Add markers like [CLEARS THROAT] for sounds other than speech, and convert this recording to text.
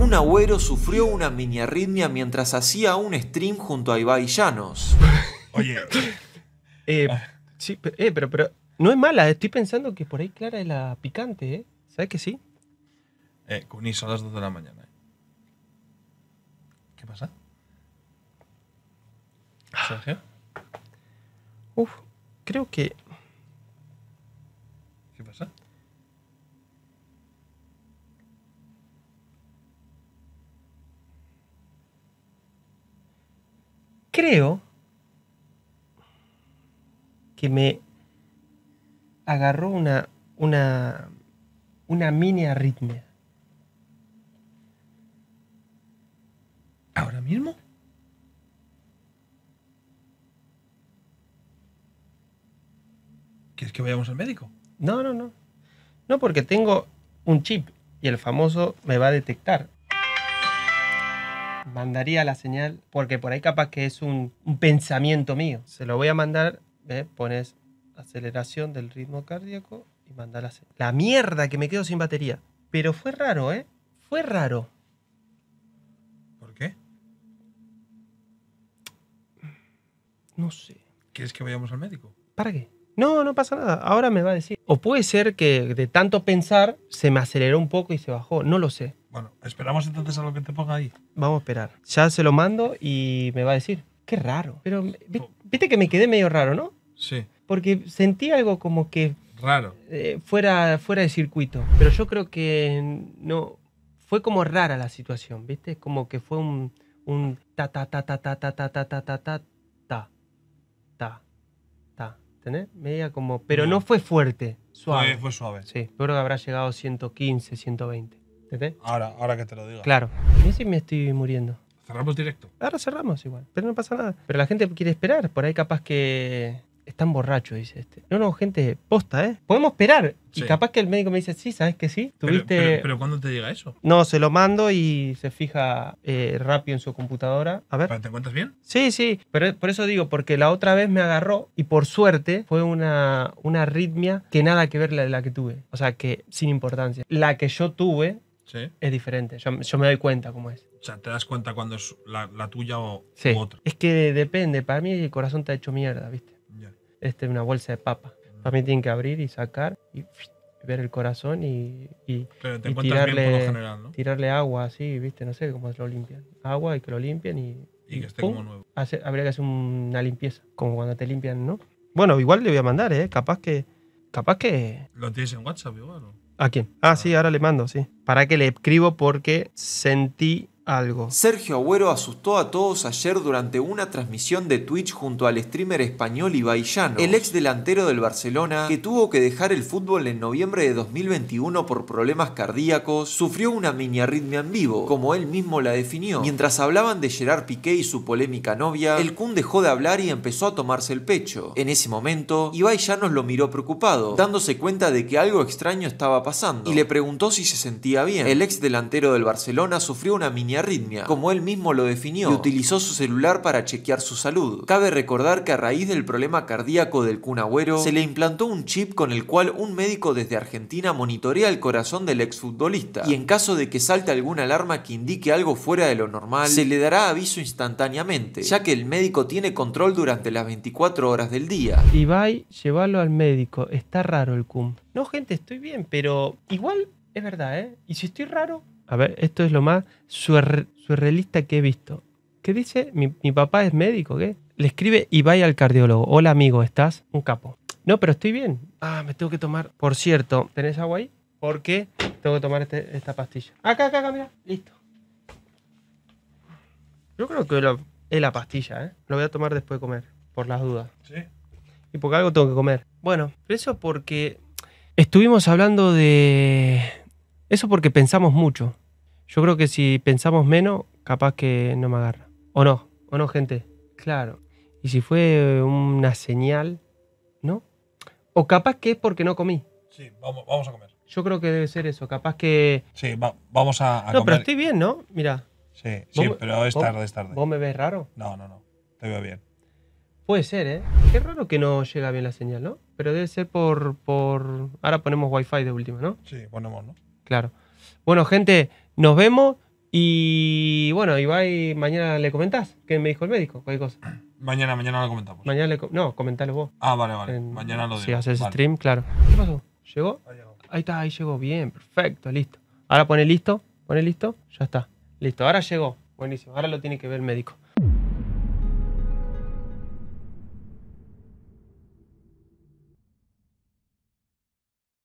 un Agüero sufrió una mini arritmia mientras hacía un stream junto a Ibai Llanos. Oye. [LAUGHS] eh, sí, eh, pero, pero no es mala. Estoy pensando que por ahí Clara es la picante, ¿eh? ¿Sabes que sí? Eh, eso son las 2 de la mañana. ¿eh? ¿Qué pasa? Ah. Sergio. Uf, creo que creo que me agarró una, una, una mini arritmia. ¿Ahora mismo? ¿Quieres que vayamos al médico? No, no, no. No, porque tengo un chip y el famoso me va a detectar mandaría la señal, porque por ahí capaz que es un, pensamiento mío. Se lo voy a mandar, ¿eh? pones aceleración del ritmo cardíaco y mandar la señal. La mierda que me quedo sin batería. Pero fue raro, ¿eh? Fue raro. ¿Por qué? No sé. ¿Quieres que vayamos al médico? ¿Para qué? No, no pasa nada. Ahora me va a decir. O puede ser que de tanto pensar se me aceleró un poco y se bajó. No lo sé. Bueno, esperamos entonces a lo que te ponga ahí. Vamos a esperar. Ya se lo mando y me va a decir. Qué raro. Pero viste que me quedé medio raro, ¿no? Sí. Porque sentí algo como que Raro. fuera, fuera de circuito. Pero yo creo que no. Fue como rara la situación, ¿viste? Como que fue un. un ta ta ta ta ta ta ta ta ta ta ta ta ta ta. Media como. Pero no, fue fuerte. Suave. Fue, suave. Sí, creo que habrá llegado 115, 120. Ahora, ahora que te lo digo. Claro. Yo sí me estoy muriendo. Cerramos directo. Ahora cerramos igual, pero no pasa nada. Pero la gente quiere esperar, por ahí capaz que están borrachos, dice este. No, no, gente, posta, ¿eh? Podemos esperar. Y capaz que el médico me dice, sí, ¿sabes que sí? ¿Tuviste... Pero, cuando te llega eso? No, se lo mando y se fija eh, rápido en su computadora. A ver. ¿Te encuentras bien? Sí, sí. Pero por eso digo, porque la otra vez me agarró y por suerte fue una, una arritmia que nada que ver la que tuve. O sea, que sin importancia. La que yo tuve es diferente. Yo, me doy cuenta cómo es. O sea, te das cuenta cuando es la, tuya o sí. Es que depende. Para mí el corazón te ha hecho mierda, ¿viste? Este es una bolsa de papa. También mm. Para mí tienen que abrir y sacar y ver el corazón y, Pero te tirarle, general, ¿no? tirarle agua así, ¿viste? No sé cómo lo limpian. Agua y que lo limpien y... Y, que esté como nuevo. habría que hacer una limpieza, como cuando te limpian, ¿no? Bueno, igual le voy a mandar, ¿eh? Capaz que... Capaz que... ¿Lo tienes en WhatsApp igual ¿A quién? Ah, sí, ah. ahora le mando, sí. Para que le escribo porque sentí algo. Sergio Agüero asustó a todos ayer durante una transmisión de Twitch junto al streamer español Ibai Llanos, el ex delantero del Barcelona que tuvo que dejar el fútbol en noviembre de 2021 por problemas cardíacos, sufrió una mini arritmia en vivo, como él mismo la definió. Mientras hablaban de Gerard Piqué y su polémica novia, el Kun dejó de hablar y empezó a tomarse el pecho. En ese momento, Ibai Llanos lo miró preocupado, dándose cuenta de que algo extraño estaba pasando, y le preguntó si se sentía bien. El ex delantero del Barcelona sufrió una mini arritmia, como él mismo lo definió, y utilizó su celular para chequear su salud. Cabe recordar que a raíz del problema cardíaco del Kun Agüero, se le implantó un chip con el cual un médico desde Argentina monitorea el corazón del exfutbolista, y en caso de que salte alguna alarma que indique algo fuera de lo normal, se le dará aviso instantáneamente, ya que el médico tiene control durante las 24 horas del día. Ibai, llévalo al médico, está raro el Kun. No, gente, estoy bien, pero igual es verdad, ¿eh? Y si estoy raro, a ver, esto es lo más surrealista que he visto. ¿Qué dice? Mi, papá es médico, ¿qué? Le escribe y vaya al cardiólogo. Hola amigo, ¿estás? Un capo. No, pero estoy bien. Ah, me tengo que tomar. Por cierto, ¿tenés agua ahí? Porque tengo que tomar este, esta pastilla. Acá, acá, acá, mira. Listo. Yo creo que es la pastilla, ¿eh? Lo voy a tomar después de comer, por las dudas. Sí. Y porque algo tengo que comer. Bueno, eso porque estuvimos hablando de, eso porque pensamos mucho. Yo creo que si pensamos menos, capaz que no me agarra. ¿O no? ¿O no, gente? Claro. Y si fue una señal, ¿no? O capaz que es porque no comí. Sí, vamos, a comer. Yo creo que debe ser eso. Capaz que. Sí, vamos a, a no, pero estoy bien, ¿no? Mira. Sí, pero es tarde, es tarde. ¿Vos me ves raro? No, no, no. Te veo bien. Puede ser, ¿eh? Qué raro que no llega bien la señal, ¿no? Pero debe ser por. por... Ahora ponemos wifi de última, ¿no? Sí, ponemos, ¿no? Claro. Bueno, gente, nos vemos. Y bueno, Ibai, mañana le comentás qué me dijo el médico, cualquier cosa. [CLEARS THROAT] Mañana, mañana lo comentamos. Mañana le no, comentalo vos. Ah, vale, vale. mañana lo digo. Si haces el stream, claro. ¿Qué pasó? ¿Llegó? Ahí, llegó. ahí está, ahí llegó. Bien, perfecto, listo. Ahora pone listo, pone listo, ya está. Listo, ahora llegó. Buenísimo, ahora lo tiene que ver el médico.